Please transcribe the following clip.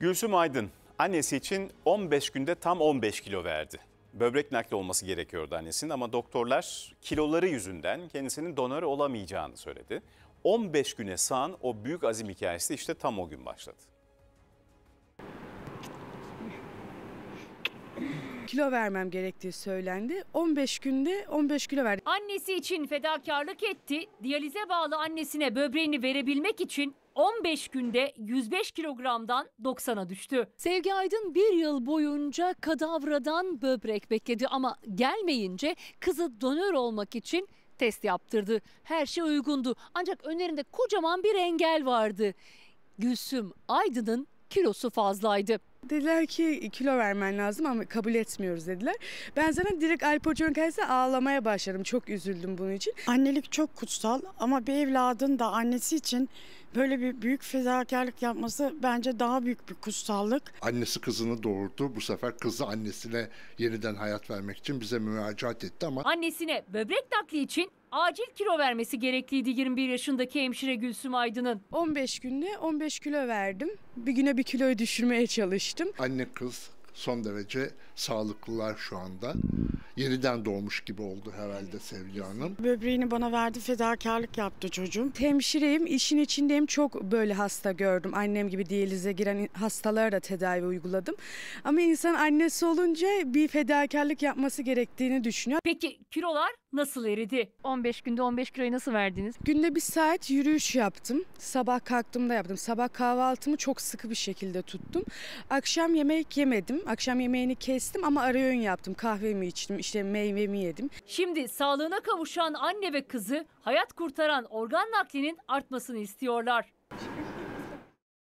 Gülsüm Aydın annesi için 15 günde tam 15 kilo verdi. Böbrek nakli olması gerekiyordu annesinin ama doktorlar kiloları yüzünden kendisinin donör olamayacağını söyledi. 15 güne sığan o büyük azim hikayesi işte tam o gün başladı. kilo vermem gerektiği söylendi. 15 günde 15 kilo verdi. Annesi için fedakarlık etti. Diyalize bağlı annesine böbreğini verebilmek için 15 günde 105 kilogramdan 90'a düştü. Sevgi Aydın bir yıl boyunca kadavradan böbrek bekledi ama gelmeyince kızı donör olmak için test yaptırdı. Her şey uygundu ancak önlerinde kocaman bir engel vardı. Gülsüm Aydın'ın kilosu fazlaydı. Dediler ki kilo vermen lazım ama kabul etmiyoruz dediler. Ben zaten direkt Alp Hoca'nın ağlamaya başladım. Çok üzüldüm bunun için. Annelik çok kutsal ama bir evladın da annesi için böyle bir büyük fedakarlık yapması bence daha büyük bir kutsallık. Annesi kızını doğurdu. Bu sefer kızı annesine yeniden hayat vermek için bize müracaat etti ama... Annesine böbrek nakli için acil kilo vermesi gerekliydi 21 yaşındaki hemşire Gülsüm Aydın'ın. 15 günde 15 kilo verdim. Bir güne bir kiloyu düşürmeye çalıştım. Anne kız son derece sağlıklılar şu anda. Yeniden doğmuş gibi oldu herhalde Sevgi Hanım. Böbreğini bana verdi fedakarlık yaptı çocuğum. Hemşireyim işin içindeyim çok böyle hasta gördüm. Annem gibi diyalize giren hastalara da tedavi uyguladım. Ama insan annesi olunca bir fedakarlık yapması gerektiğini düşünüyor. Peki kilolar nasıl eridi? 15 günde 15 kiloyu nasıl verdiniz? Günde bir saat yürüyüş yaptım. Sabah kalktığımda yaptım. Sabah kahvaltımı çok sıkı bir şekilde tuttum. Akşam yemek yemedim. Akşam yemeğini kestim ama ara öğün yaptım. Kahvemi içtim, işte meyvemi yedim. Şimdi sağlığına kavuşan anne ve kızı hayat kurtaran organ naklinin artmasını istiyorlar.